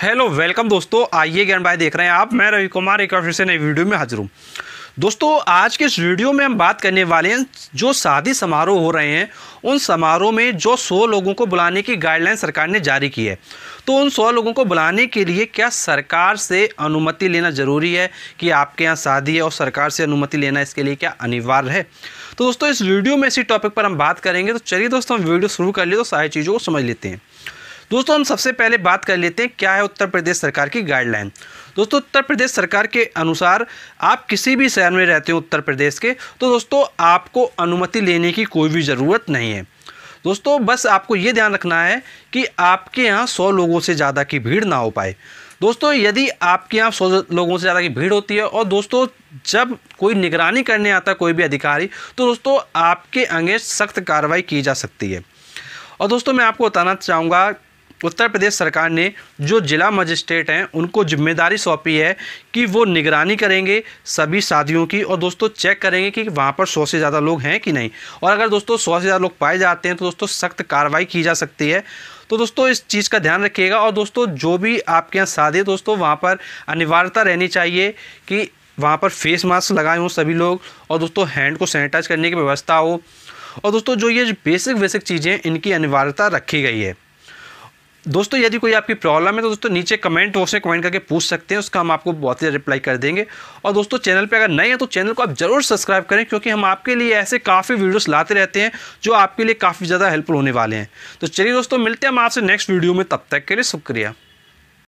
hello welcome दोस्तों आइए ज्ञान भाई देख रहे हैं आप मैं रवि कुमार एक फिर से नई वीडियो में हाजिर हूँ दोस्तों आज के इस वीडियो में हम बात करने वाले हैं जो शादी समारोह हो रहे हैं उन समारोह में जो सौ लोगों को बुलाने की गाइडलाइन सरकार ने जारी की है तो उन सौ लोगों को बुलाने के लिए क्या सरकार से अनुमति लेना ज़रूरी है कि आपके यहाँ शादी है और सरकार से अनुमति लेना इसके लिए क्या अनिवार्य है तो दोस्तों इस वीडियो में इसी टॉपिक पर हम बात करेंगे तो चलिए दोस्तों हम वीडियो शुरू कर लिए तो सारी चीज़ों को समझ लेते हैं दोस्तों हम सबसे पहले बात कर लेते हैं क्या है उत्तर प्रदेश सरकार की गाइडलाइन दोस्तों उत्तर प्रदेश सरकार के अनुसार आप किसी भी शहर में रहते हो उत्तर प्रदेश के तो दोस्तों आपको अनुमति लेने की कोई भी ज़रूरत नहीं है दोस्तों बस आपको ये ध्यान रखना है कि आपके यहाँ सौ लोगों से ज़्यादा की भीड़ ना हो पाए दोस्तों यदि आपके यहाँ सौ लोगों से ज़्यादा की भीड़ होती है और दोस्तों जब कोई निगरानी करने आता कोई भी अधिकारी तो दोस्तों आपके अंगे सख्त कार्रवाई की जा सकती है और दोस्तों मैं आपको बताना चाहूँगा उत्तर प्रदेश सरकार ने जो जिला मजिस्ट्रेट हैं उनको जिम्मेदारी सौंपी है कि वो निगरानी करेंगे सभी शादियों की और दोस्तों चेक करेंगे कि वहाँ पर सौ से ज़्यादा लोग हैं कि नहीं और अगर दोस्तों सौ से ज़्यादा लोग पाए जाते हैं तो दोस्तों सख्त कार्रवाई की जा सकती है तो दोस्तों इस चीज़ का ध्यान रखिएगा और दोस्तों जो भी आपके यहाँ शादी दोस्तों वहाँ पर अनिवार्यता रहनी चाहिए कि वहाँ पर फेस मास्क लगाए हों सभी लोग और दोस्तों हैंड को सैनिटाइज करने की व्यवस्था हो और दोस्तों जो ये बेसिक बेसिक चीज़ें इनकी अनिवार्यता रखी गई है दोस्तों यदि कोई आपकी प्रॉब्लम है तो दोस्तों नीचे कमेंट बॉक्स में कमेंट करके पूछ सकते हैं उसका हम आपको बहुत ही रिप्लाई कर देंगे और दोस्तों चैनल पे अगर नए हैं तो चैनल को आप जरूर सब्सक्राइब करें क्योंकि हम आपके लिए ऐसे काफ़ी वीडियोस लाते रहते हैं जो आपके लिए काफ़ी ज़्यादा हेल्पफुल होने वाले हैं तो चलिए दोस्तों मिलते हैं हम आपसे नेक्स्ट वीडियो में तब तक के लिए शुक्रिया